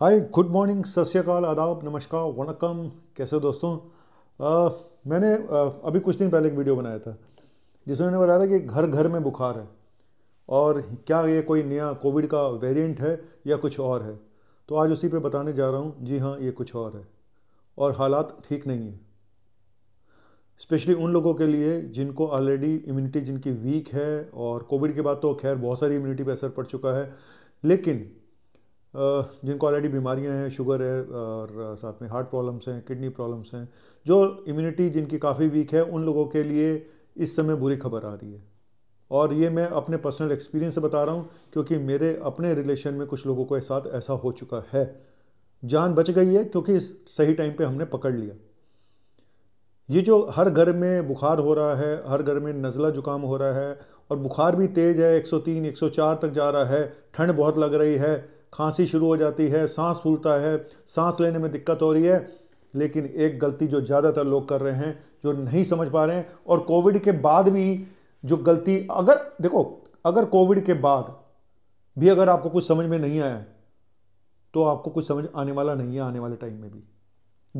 hi good morning सत श्रीकाल आदाब नमस्कार वनकम कैसे दोस्तों आ, मैंने आ, अभी कुछ दिन पहले एक वीडियो बनाया था जिसमें मैंने बताया था कि घर घर में बुखार है और क्या ये कोई नया कोविड का वेरिएंट है या कुछ और है तो आज उसी पे बताने जा रहा हूँ जी हाँ ये कुछ और है और हालात ठीक नहीं है स्पेशली उन लोगों के लिए जिनको ऑलरेडी इम्यूनिटी जिनकी वीक है और कोविड के बाद तो खैर बहुत सारी इम्यूनिटी पर असर पड़ चुका है लेकिन जिनको ऑलरेडी बीमारियां हैं शुगर है और साथ में हार्ट प्रॉब्लम्स हैं किडनी प्रॉब्लम्स हैं जो इम्यूनिटी जिनकी काफ़ी वीक है उन लोगों के लिए इस समय बुरी खबर आ रही है और ये मैं अपने पर्सनल एक्सपीरियंस से बता रहा हूँ क्योंकि मेरे अपने रिलेशन में कुछ लोगों के साथ ऐसा हो चुका है जान बच गई है क्योंकि सही टाइम पर हमने पकड़ लिया ये जो हर घर में बुखार हो रहा है हर घर में नज़ला जुकाम हो रहा है और बुखार भी तेज़ है 103 104 तक जा रहा है ठंड बहुत लग रही है खांसी शुरू हो जाती है सांस फूलता है सांस लेने में दिक्कत हो रही है लेकिन एक गलती जो ज़्यादातर लोग कर रहे हैं जो नहीं समझ पा रहे हैं और कोविड के बाद भी जो गलती अगर देखो अगर कोविड के बाद भी अगर आपको कुछ समझ में नहीं आया तो आपको कुछ समझ आने वाला नहीं है आने वाले टाइम में भी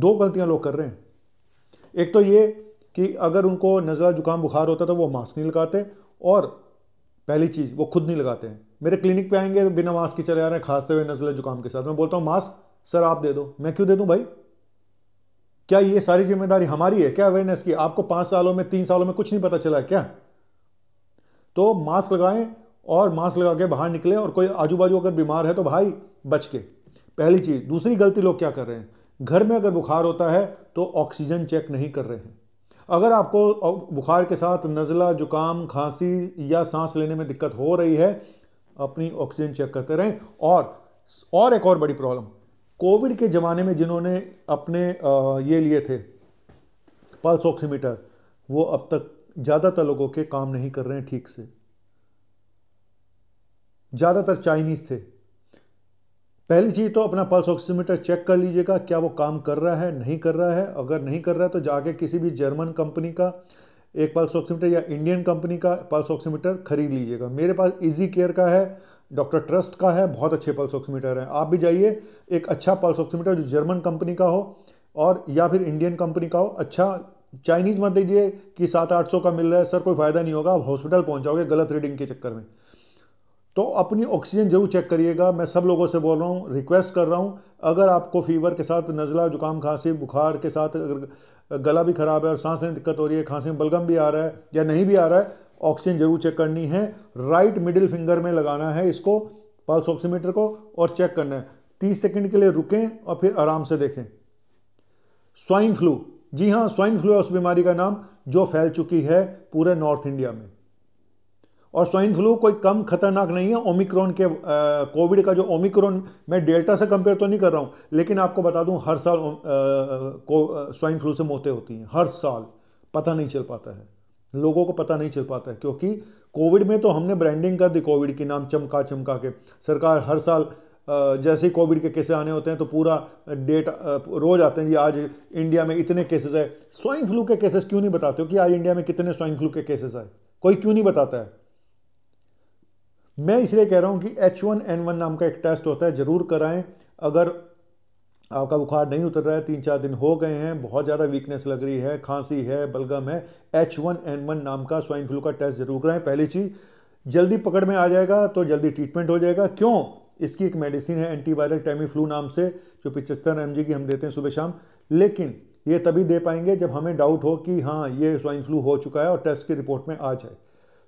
दो गलतियां लोग कर रहे हैं एक तो ये कि अगर उनको नज़ला जुकाम बुखार होता तो वो मास्क नहीं लगाते और पहली चीज़ वो खुद नहीं लगाते हैं मेरे क्लिनिक पे आएंगे बिना मास्क के चले आ रहे हैं खांसते हुए नजले जुकाम के साथ मैं बोलता हूँ मास्क सर आप दे दो मैं क्यों दे दूँ भाई क्या ये सारी जिम्मेदारी हमारी है क्या अवेयरनेस की आपको पाँच सालों में तीन सालों में कुछ नहीं पता चला क्या तो मास्क लगाएं और मास्क लगा के बाहर निकले और कोई आजू बाजू अगर बीमार है तो भाई बच के पहली चीज़ दूसरी गलती लोग क्या कर रहे हैं घर में अगर बुखार होता है तो ऑक्सीजन चेक नहीं कर रहे हैं अगर आपको बुखार के साथ नज़ला जुकाम खांसी या सांस लेने में दिक्कत हो रही है अपनी ऑक्सीजन चेक करते रहें और और एक और बड़ी प्रॉब्लम कोविड के ज़माने में जिन्होंने अपने ये लिए थे पल्स ऑक्सीमीटर वो अब तक ज़्यादातर लोगों के काम नहीं कर रहे हैं ठीक से ज़्यादातर चाइनीज़ थे पहली चीज़ तो अपना पल्स ऑक्सीमीटर चेक कर लीजिएगा क्या वो काम कर रहा है नहीं कर रहा है अगर नहीं कर रहा है तो जाके किसी भी जर्मन कंपनी का एक पल्स ऑक्सीमीटर या इंडियन कंपनी का पल्स ऑक्सीमीटर खरीद लीजिएगा मेरे पास इजी केयर का है डॉक्टर ट्रस्ट का है बहुत अच्छे पल्स ऑक्सीमीटर हैं आप भी जाइए एक अच्छा पल्स ऑक्सीमीटर जो जर्मन कंपनी का हो और या फिर इंडियन कंपनी का हो अच्छा चाइनीज़ मत दीजिए कि सात आठ सौ का मिल रहा है सर कोई फ़ायदा नहीं होगा आप हॉस्पिटल पहुँचाओगे गलत रीडिंग के चक्कर में तो अपनी ऑक्सीजन जरूर चेक करिएगा मैं सब लोगों से बोल रहा हूँ रिक्वेस्ट कर रहा हूँ अगर आपको फीवर के साथ नज़ला जुकाम खांसी बुखार के साथ अगर गला भी ख़राब है और सांस में दिक्कत हो रही है खांसी में बलगम भी आ रहा है या नहीं भी आ रहा है ऑक्सीजन जरूर चेक करनी है राइट मिडिल फिंगर में लगाना है इसको पल्स ऑक्सीमीटर को और चेक करना है तीस सेकेंड के लिए रुकें और फिर आराम से देखें स्वाइन फ्लू जी हाँ स्वाइन फ्लू है उस बीमारी का नाम जो फैल चुकी है पूरे नॉर्थ इंडिया में और स्वाइन फ्लू कोई कम खतरनाक नहीं है ओमिक्रॉन के कोविड का जो ओमिक्रॉन मैं डेल्टा से कंपेयर तो नहीं कर रहा हूँ लेकिन आपको बता दूँ हर साल स्वाइन फ्लू से मौतें होती हैं हर साल पता नहीं चल पाता है लोगों को पता नहीं चल पाता है क्योंकि कोविड में तो हमने ब्रांडिंग कर दी कोविड के नाम चमका चमका के सरकार हर साल जैसे ही कोविड के केसे आने होते हैं तो पूरा डेट रोज आते हैं कि आज इंडिया में इतने केसेस है स्वाइन फ्लू के केसेस क्यों नहीं बताते हो कि आज इंडिया में कितने स्वाइन फ्लू के केसेस आए कोई क्यों नहीं बताता है मैं इसलिए कह रहा हूँ कि एच वन एन वन नाम का एक टेस्ट होता है ज़रूर कराएं अगर आपका बुखार नहीं उतर रहा है तीन चार दिन हो गए हैं बहुत ज़्यादा वीकनेस लग रही है खांसी है बलगम है एच वन एन वन नाम का स्वाइन फ्लू का टेस्ट ज़रूर कराएं पहली चीज़ जल्दी पकड़ में आ जाएगा तो जल्दी ट्रीटमेंट हो जाएगा क्यों इसकी एक मेडिसिन है एंटीवायरल टेमी फ्लू नाम से जो पिचहत्तर एम की हम देते हैं सुबह शाम लेकिन ये तभी दे पाएंगे जब हमें डाउट हो कि हाँ ये स्वाइन फ्लू हो चुका है और टेस्ट की रिपोर्ट में आ जाए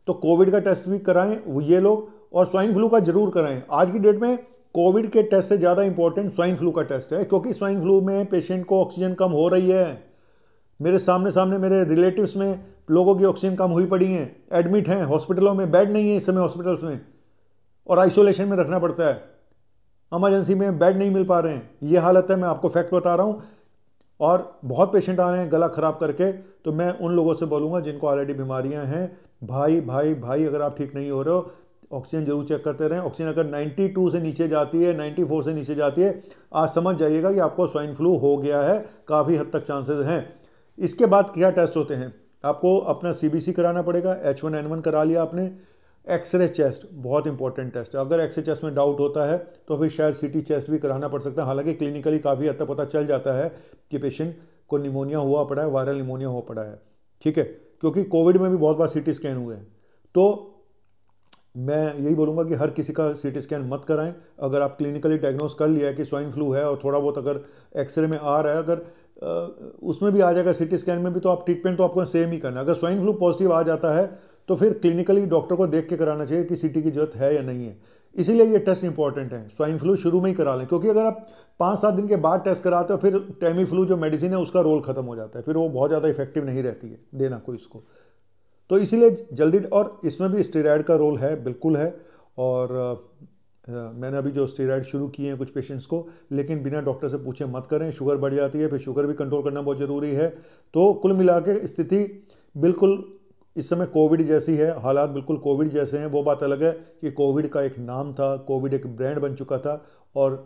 तो कोविड का टेस्ट भी कराएं ये लोग और स्वाइन फ्लू का जरूर कराएं आज की डेट में कोविड के टेस्ट से ज़्यादा इंपॉर्टेंट स्वाइन फ्लू का टेस्ट है क्योंकि स्वाइन फ्लू में पेशेंट को ऑक्सीजन कम हो रही है मेरे सामने सामने मेरे रिलेटिव्स में लोगों की ऑक्सीजन कम हुई पड़ी हैं एडमिट हैं हॉस्पिटलों में बेड नहीं है इस समय हॉस्पिटल्स में और आइसोलेशन में रखना पड़ता है एमरजेंसी में बेड नहीं मिल पा रहे हैं ये हालत है मैं आपको फैक्ट बता रहा हूँ और बहुत पेशेंट आ रहे हैं गला ख़राब करके तो मैं उन लोगों से बोलूँगा जिनको ऑलरेडी बीमारियाँ हैं भाई भाई भाई अगर आप ठीक नहीं हो रहे हो ऑक्सीजन जरूर चेक करते रहें ऑक्सीजन अगर 92 से नीचे जाती है 94 से नीचे जाती है आज समझ जाइएगा कि आपको स्वाइन फ्लू हो गया है काफ़ी हद तक चांसेस हैं इसके बाद क्या टेस्ट होते हैं आपको अपना सी कराना पड़ेगा एच वन करा लिया आपने एक्सरे चेस्ट बहुत इंपॉर्टेंट टेस्ट है अगर एक्सरे चेस्ट में डाउट होता है तो फिर शायद सीटी चेस्ट भी कराना पड़ सकता है हालांकि क्लिनिकली काफ़ी हद तक पता चल जाता है कि पेशेंट को निमोनिया हुआ पड़ा है वायरल निमोनिया हुआ पड़ा है ठीक है क्योंकि कोविड में भी बहुत बार सीटी स्कैन हुए हैं तो मैं यही बोलूँगा कि हर किसी का सी टी स्कैन मत कराएं अगर आप क्लिनिकली डायग्नोस कर लिया है कि स्वाइन फ्लू है और थोड़ा बहुत अगर एक्सरे में आ रहा है अगर उसमें भी आ जाएगा सी स्कैन में भी तो आप ट्रीटमेंट तो आपको सेम ही करना है अगर स्वाइन फ्लू पॉजिटिव आ जाता है तो फिर क्लिनिकली डॉक्टर को देख के कराना चाहिए कि सी की जरूरत है या नहीं है इसीलिए ये टेस्ट इंपॉर्टेंट है स्वाइन फ्लू शुरू में ही करा लें क्योंकि अगर आप पाँच सात दिन के बाद टेस्ट कराते हो फिर टेमी फ्लू जो मेडिसिन है उसका रोल खत्म हो जाता है फिर वो बहुत ज़्यादा इफेक्टिव नहीं रहती है देना कोई इसको तो इसीलिए जल्दी और इसमें भी स्टेराइड का रोल है बिल्कुल है और मैंने अभी जो स्टेराइड शुरू किए हैं कुछ पेशेंट्स को लेकिन बिना डॉक्टर से पूछे मत करें शुगर बढ़ जाती है फिर शुगर भी कंट्रोल करना बहुत ज़रूरी है तो कुल मिला के स्थिति बिल्कुल इस समय कोविड जैसी है हालात बिल्कुल कोविड जैसे हैं वो बात अलग है कि कोविड का एक नाम था कोविड एक ब्रांड बन चुका था और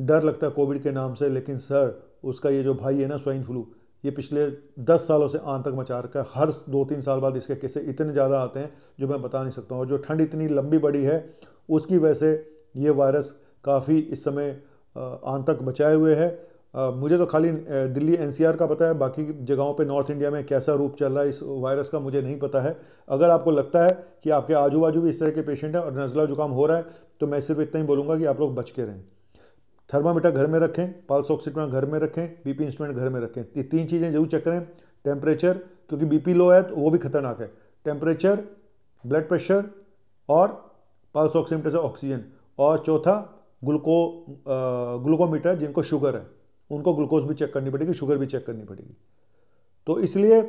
डर लगता है कोविड के नाम से लेकिन सर उसका ये जो भाई है ना स्वाइन फ्लू ये पिछले दस सालों से आन तक मचा रखा है हर दो तीन साल बाद इसके केसे इतने ज़्यादा आते हैं जो मैं बता नहीं सकता हूँ जो ठंड इतनी लंबी बड़ी है उसकी वजह से ये वायरस काफ़ी इस समय आन तक बचाए हुए है मुझे तो खाली दिल्ली एनसीआर का पता है बाकी जगहों पे नॉर्थ इंडिया में कैसा रूप चल रहा है इस वायरस का मुझे नहीं पता है अगर आपको लगता है कि आपके आजू बाजू भी इस तरह के पेशेंट हैं और नज़ला जुकाम हो रहा है तो मैं सिर्फ इतना ही बोलूँगा कि आप लोग बच के रहें थर्मामीटर घर में रखें पल्स ऑक्सीमीटर घर में रखें बीपी इंस्ट्रूमेंट घर में रखें ये तीन चीज़ें जरूर चेक करें टेम्परेचर क्योंकि बीपी लो है तो वो भी खतरनाक है टेम्परेचर ब्लड प्रेशर और पल्स ऑक्सीमीटर से ऑक्सीजन और चौथा ग्लूको ग्लूकोमीटर जिनको शुगर है उनको ग्लूकोज भी चेक करनी पड़ेगी शुगर भी चेक करनी पड़ेगी तो इसलिए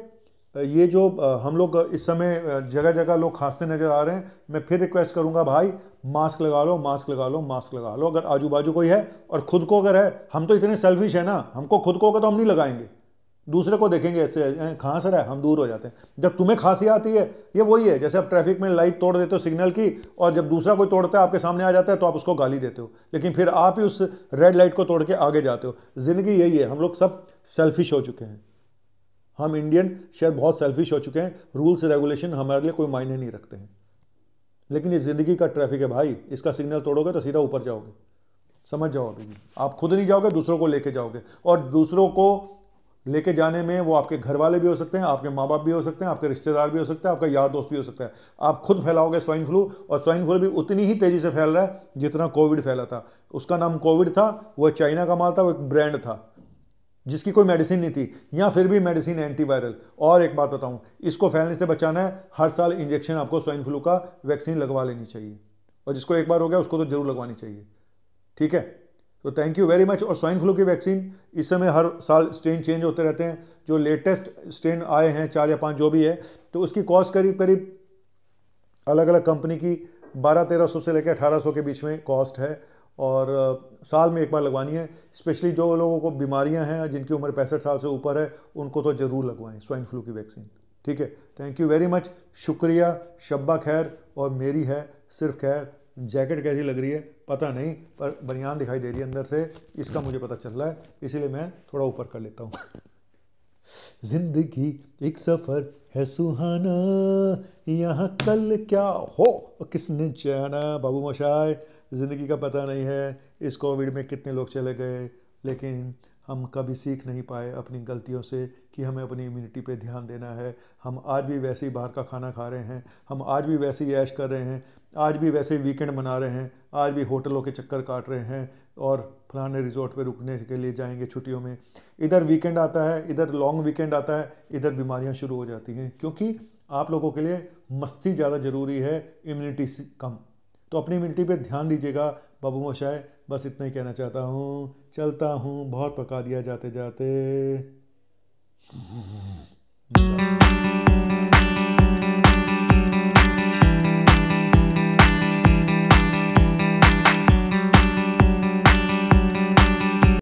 ये जो हम लोग इस समय जगह जगह लोग खांसते नज़र आ रहे हैं मैं फिर रिक्वेस्ट करूंगा भाई मास्क लगा लो मास्क लगा लो मास्क लगा लो अगर आजू बाजू कोई है और ख़ुद को अगर है हम तो इतने सेल्फिश है ना हमको खुद को अगर तो हम नहीं लगाएंगे दूसरे को देखेंगे ऐसे खांस रहा है हम दूर हो जाते हैं जब तुम्हें खांसी आती है ये वही है जैसे आप ट्रैफिक में लाइट तोड़ देते हो सिग्नल की और जब दूसरा कोई तोड़ता है आपके सामने आ जाता है तो आप उसको गाली देते हो लेकिन फिर आप ही उस रेड लाइट को तोड़ के आगे जाते हो ज़िंदगी यही है हम लोग सब सेल्फिश हो चुके हैं हम इंडियन शेयर बहुत सेल्फिश हो चुके हैं रूल्स रेगुलेशन हमारे लिए कोई मायने नहीं रखते हैं लेकिन ये ज़िंदगी का ट्रैफिक है भाई इसका सिग्नल तोड़ोगे तो सीधा ऊपर जाओगे समझ जाओ अभी आप खुद नहीं जाओगे दूसरों को लेके जाओगे और दूसरों को लेके जाने में वो आपके घर वाले भी हो सकते हैं आपके माँ बाप भी हो सकते हैं आपके रिश्तेदार भी हो सकते हैं आपका यार दोस्त भी हो सकता है आप खुद फैलाओगे स्वाइन फ्लू और स्वाइन फ्लू भी उतनी ही तेज़ी से फैल रहा है जितना कोविड फैला था उसका नाम कोविड था वह चाइना का माल था वो एक ब्रांड था जिसकी कोई मेडिसिन नहीं थी या फिर भी मेडिसिन एंटीवायरल और एक बात बताऊं इसको फैलने से बचाना है हर साल इंजेक्शन आपको स्वाइन फ्लू का वैक्सीन लगवा लेनी चाहिए और जिसको एक बार हो गया उसको तो जरूर लगवानी चाहिए ठीक है तो थैंक यू वेरी मच और स्वाइन फ्लू की वैक्सीन इस समय हर साल स्ट्रेन चेंज होते रहते हैं जो लेटेस्ट स्ट्रेन आए हैं चार या पाँच जो भी है तो उसकी कॉस्ट करीब करीब अलग अलग कंपनी की बारह तेरह सौ से लेकर अठारह सौ के बीच में कॉस्ट है और साल में एक बार लगवानी है स्पेशली जो लोगों को बीमारियां हैं जिनकी उम्र पैंसठ साल से ऊपर है उनको तो ज़रूर लगवाएं स्वाइन फ्लू की वैक्सीन ठीक है थैंक यू वेरी मच शुक्रिया शब्बा खैर और मेरी है सिर्फ खैर जैकेट कैसी लग रही है पता नहीं पर बनियान दिखाई दे रही है अंदर से इसका मुझे पता चल रहा है इसीलिए मैं थोड़ा ऊपर कर लेता हूँ जिंदगी एक सफ़र है सुहाना यहाँ कल क्या हो किसने जाना बाबू मशाए ज़िंदगी का पता नहीं है इस कोविड में कितने लोग चले गए लेकिन हम कभी सीख नहीं पाए अपनी गलतियों से कि हमें अपनी इम्यूनिटी पे ध्यान देना है हम आज भी वैसे ही बाहर का खाना खा रहे हैं हम आज भी वैसे ही ऐश कर रहे हैं आज भी वैसे वीकेंड मना रहे हैं आज भी होटलों के चक्कर काट रहे हैं और फलाने रिजॉर्ट पे रुकने के लिए जाएंगे छुट्टियों में इधर वीकेंड आता है इधर लॉन्ग वीकेंड आता है इधर बीमारियां शुरू हो जाती हैं क्योंकि आप लोगों के लिए मस्ती ज़्यादा ज़रूरी है इम्यूनिटी कम तो अपनी इम्यूनिटी पे ध्यान दीजिएगा बाबू मोशाए बस इतना ही कहना चाहता हूँ चलता हूँ बहुत पका दिया जाते जाते